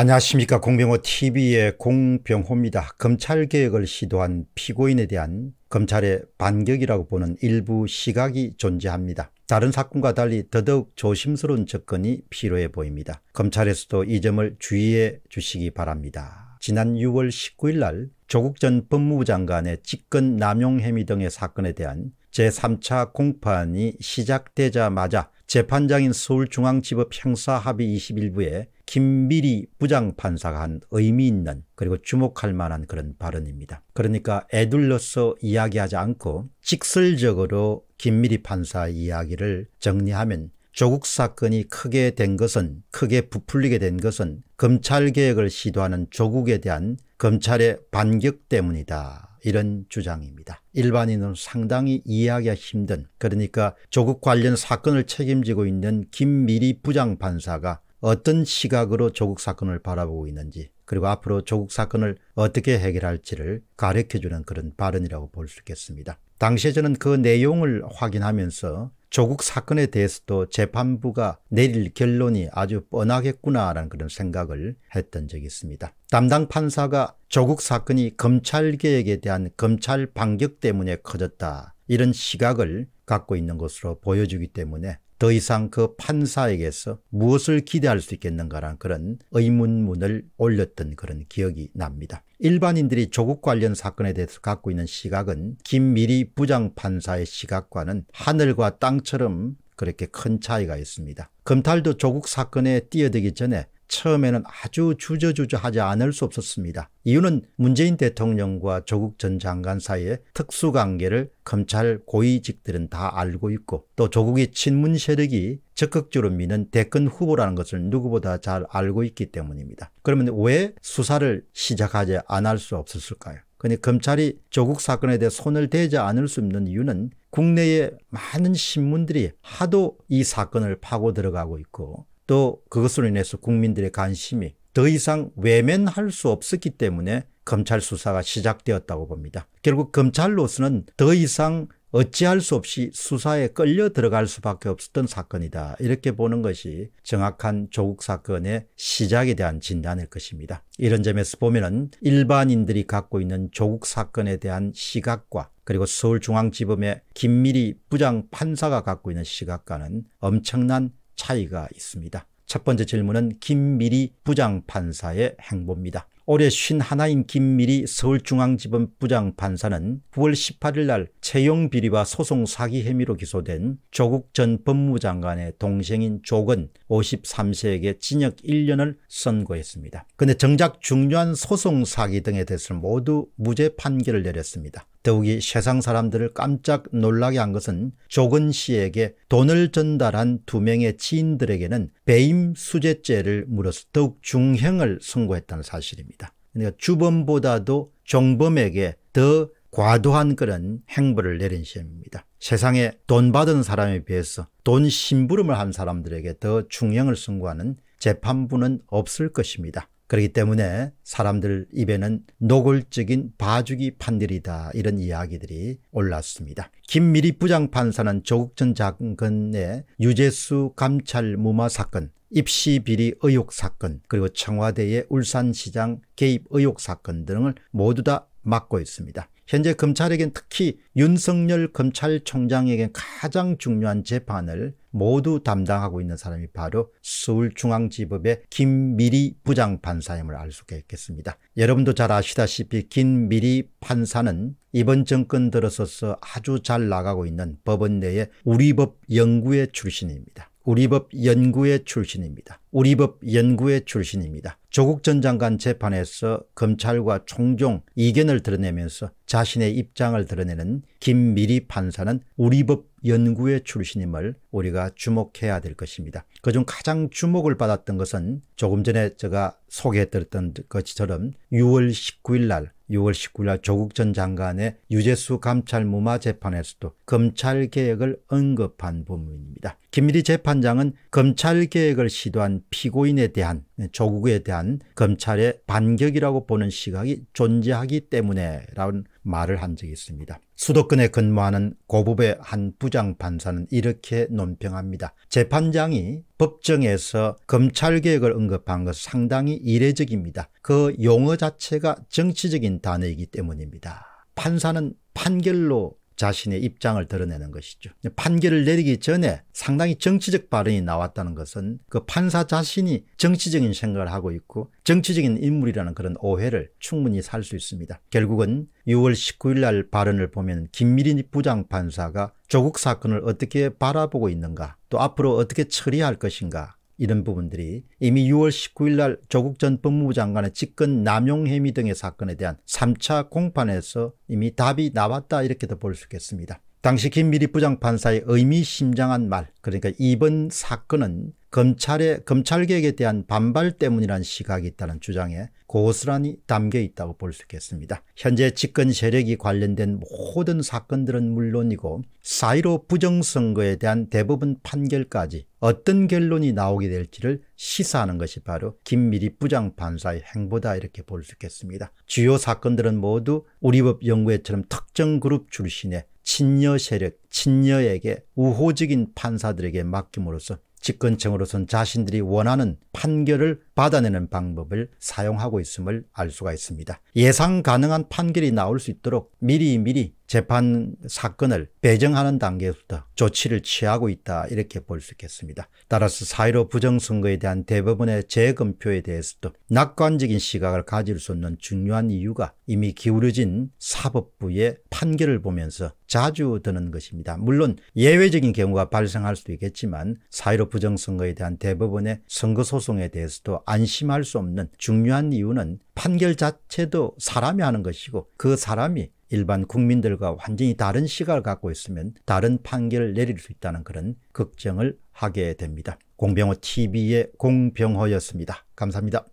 안녕하십니까 공병호 tv의 공병호입니다. 검찰개혁을 시도한 피고인에 대한 검찰의 반격이라고 보는 일부 시각이 존재합니다. 다른 사건과 달리 더더욱 조심스러운 접근이 필요해 보입니다. 검찰에서도 이 점을 주의해 주시기 바랍니다. 지난 6월 19일 날 조국 전 법무부 장관의 직권 남용 혐의 등의 사건에 대한 제3차 공판이 시작되자마자 재판장인 서울중앙지법 형사합의 21부에 김미리 부장판사가 한 의미 있는 그리고 주목할 만한 그런 발언입니다. 그러니까 애둘러서 이야기하지 않고 직설적으로 김미리 판사 이야기를 정리하면 조국 사건이 크게 된 것은 크게 부풀리게 된 것은 검찰개혁을 시도하는 조국에 대한 검찰의 반격 때문이다. 이런 주장입니다. 일반인은 상당히 이해하기가 힘든 그러니까 조국 관련 사건을 책임지고 있는 김미리 부장판사가 어떤 시각으로 조국 사건을 바라보고 있는지 그리고 앞으로 조국 사건을 어떻게 해결할지를 가르쳐주는 그런 발언이라고 볼 수 있겠습니다. 당시에 저는 그 내용을 확인하면서 조국 사건에 대해서도 재판부가 내릴 결론이 아주 뻔하겠구나라는 그런 생각을 했던 적이 있습니다. 담당 판사가 조국 사건이 검찰개혁에 대한 검찰 반격 때문에 커졌다 이런 시각을 갖고 있는 것으로 보여주기 때문에 더 이상 그 판사에게서 무엇을 기대할 수 있겠는가란 그런 의문문을 올렸던 그런 기억이 납니다. 일반인들이 조국 관련 사건에 대해서 갖고 있는 시각은 김미리 부장판사의 시각과는 하늘과 땅처럼 그렇게 큰 차이가 있습니다. 검찰도 조국 사건에 뛰어들기 전에 처음에는 아주 주저주저하지 않을 수 없었습니다. 이유는 문재인 대통령과 조국 전 장관 사이의 특수관계를 검찰 고위직들은 다 알고 있고 또 조국의 친문 세력이 적극적으로 미는 대권 후보라는 것을 누구보다 잘 알고 있기 때문입니다. 그러면 왜 수사를 시작하지 않을 수 없었을까요? 근데 검찰이 조국 사건에 대해 손을 대지 않을 수 없는 이유는 국내의 많은 신문들이 하도 이 사건을 파고 들어가고 있고 또 그것으로 인해서 국민들의 관심이 더 이상 외면할 수 없었기 때문에 검찰 수사가 시작되었다고 봅니다. 결국 검찰로서는 더 이상 어찌할 수 없이 수사에 끌려 들어갈 수밖에 없었던 사건이다. 이렇게 보는 것이 정확한 조국 사건의 시작에 대한 진단일 것입니다. 이런 점에서 보면 일반인들이 갖고 있는 조국 사건에 대한 시각과 그리고 서울중앙지검의 김미리 부장 판사가 갖고 있는 시각과는 엄청난 차이가 있습니다. 첫 번째 질문은 김미리 부장판사의 행보입니다. 올해 51인 김미리 서울중앙지법 부장판사는 9월 18일 날 채용 비리와 소송 사기 혐의로 기소된 조국 전 법무장관의 동생인 조건 53세에게 징역 1년을 선고했습니다. 근데 정작 중요한 소송 사기 등에 대해서 모두 무죄 판결을 내렸습니다. 더욱이 세상 사람들을 깜짝 놀라게 한 것은 조근 씨에게 돈을 전달한 두 명의 지인들에게는 배임 수재죄를 물어서 더욱 중형을 선고했다는 사실입니다. 그러니까 주범보다도 종범에게 더 과도한 그런 행보를 내린 셈입니다. 세상에 돈 받은 사람에 비해서 돈 심부름을 한 사람들에게 더 중형을 선고하는 재판부는 없을 것입니다. 그렇기 때문에 사람들 입에는 노골적인 봐주기 판들이다 이런 이야기들이 올랐습니다. 김미리 부장판사는 조국 전 장관의 유재수 감찰 무마 사건 입시 비리 의혹 사건 그리고 청와대의 울산시장 개입 의혹 사건 등을 모두 다 맡고 있습니다. 현재 검찰에겐 특히 윤석열 검찰총장에겐 가장 중요한 재판을 모두 담당하고 있는 사람이 바로 서울중앙지법의 김미리 부장판사임을 알 수가 있겠습니다. 여러분도 잘 아시다시피 김미리 판사는 이번 정권 들어서서 아주 잘 나가고 있는 법원 내에 우리법 연구의 출신입니다. 우리법 연구의 출신입니다. 우리법 연구의 출신입니다. 조국 전 장관 재판에서 검찰과 총종 이견을 드러내면서 자신의 입장을 드러내는 김미리 판사는 우리법 연구의 출신임을 우리가 주목해야 될 것입니다. 그중 가장 주목을 받았던 것은 조금 전에 제가 소개해드렸던 것처럼 6월 19일 날 6월 19일 조국 전 장관의 유재수 감찰 무마 재판에서도 검찰 개혁을 언급한 부분입니다. 김일희 재판장은 검찰 개혁을 시도한 피고인에 대한 조국에 대한 검찰의 반격이라고 보는 시각이 존재하기 때문에 라는 말을 한 적이 있습니다. 수도권에 근무하는 고법의 한 부장판사는 이렇게 논평합니다. 재판장이 법정에서 검찰개혁을 언급한 것은 상당히 이례적입니다. 그 용어 자체가 정치적인 단어이기 때문입니다. 판사는 판결로 자신의 입장을 드러내는 것이죠. 판결을 내리기 전에 상당히 정치적 발언이 나왔다는 것은 그 판사 자신이 정치적인 생각을 하고 있고 정치적인 인물이라는 그런 오해를 충분히 살 수 있습니다. 결국은 6월 19일 날 발언을 보면 김미린 부장판사가 조국 사건을 어떻게 바라보고 있는가 또 앞으로 어떻게 처리할 것인가 이런 부분들이 이미 6월 19일 날 조국 전 법무부 장관의 직권 남용 혐의 등의 사건에 대한 3차 공판에서 이미 답이 나왔다 이렇게도 볼 수 있겠습니다. 당시 김미리 부장판사의 의미심장한 말 그러니까 이번 사건은 검찰의 검찰개혁에 대한 반발 때문이라는 시각이 있다는 주장에 고스란히 담겨 있다고 볼 수 있겠습니다. 현재 집권 세력이 관련된 모든 사건들은 물론이고 사이로 부정선거에 대한 대부분 판결까지 어떤 결론이 나오게 될지를 시사하는 것이 바로 김미리 부장판사의 행보다 이렇게 볼 수 있겠습니다. 주요 사건들은 모두 우리법 연구회처럼 특정 그룹 출신의 친녀 세력, 친녀에게 우호적인 판사들에게 맡김으로써 집권층으로선 자신들이 원하는 판결을 받아내는 방법을 사용하고 있음을 알 수가 있습니다. 예상 가능한 판결이 나올 수 있도록 미리미리 재판 사건을 배정하는 단계부터 조치를 취하고 있다 이렇게 볼 수 있겠습니다. 따라서 사회로 부정선거에 대한 대법원의 재검표에 대해서도 낙관적인 시각을 가질 수 없는 중요한 이유가 이미 기울어진 사법부의 판결을 보면서 자주 드는 것입니다. 물론 예외적인 경우가 발생할 수도 있겠지만 사회로 부정선거에 대한 대법원의 선거소송에 대해서도 안심할 수 없는 중요한 이유는 판결 자체도 사람이 하는 것이고 그 사람이 일반 국민들과 완전히 다른 시각을 갖고 있으면 다른 판결을 내릴 수 있다는 그런 걱정을 하게 됩니다. 공병호 TV의 공병호였습니다. 감사합니다.